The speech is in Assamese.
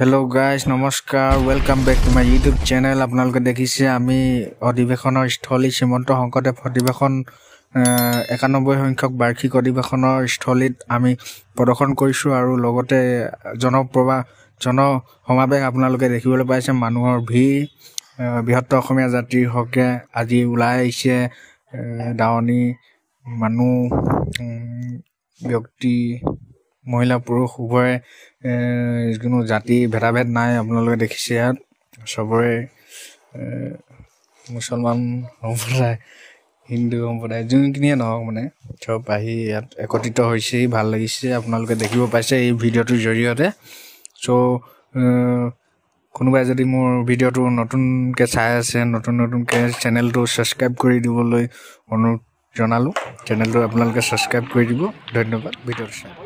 হেল্ল' গাইজ নমস্কাৰ welcome back to my YouTube channel আপোনালোকে দেখিছে আমি অধিৱেশনৰ স্থলী শ্ৰীমন্ত শংকৰদেৱ অধিৱেশন একানব্বৈ সংখ্যক বাৰ্ষিক অধিৱেশনৰ স্থলীত আমি প্ৰদৰ্শন কৰিছোঁ আৰু লগতে জনপ্ৰবাহ জনসমাৱেশ আপোনালোকে দেখিবলৈ পাইছে মানুহৰ ভিৰ বৃহত্তৰ অসমীয়া জাতিৰ হকে আজি ওলাই আহিছে দাৱনী মানুহ ব্যক্তি মহিলা পুৰুষ উভয়ে কোনো জাতি ভেদাভেদ নাই আপোনালোকে দেখিছে ইয়াত চবৰে মুছলমান সম্প্ৰদায় হিন্দু সম্প্ৰদায় যোনখিনিয়ে নহওক মানে চব আহি ইয়াত একত্ৰিত হৈছে ভাল লাগিছে আপোনালোকে দেখিব পাইছে এই ভিডিঅ'টোৰ জৰিয়তে চ' কোনোবাই যদি মোৰ ভিডিঅ'টো নতুনকৈ চাই আছে নতুন নতুনকৈ চেনেলটো ছাবস্ক্ৰাইব কৰি দিবলৈ অনুৰোধ জনালোঁ চেনেলটো আপোনালোকে ছাবস্ক্ৰাইব কৰি দিব ধন্যবাদ ভিডিঅ'টো চাই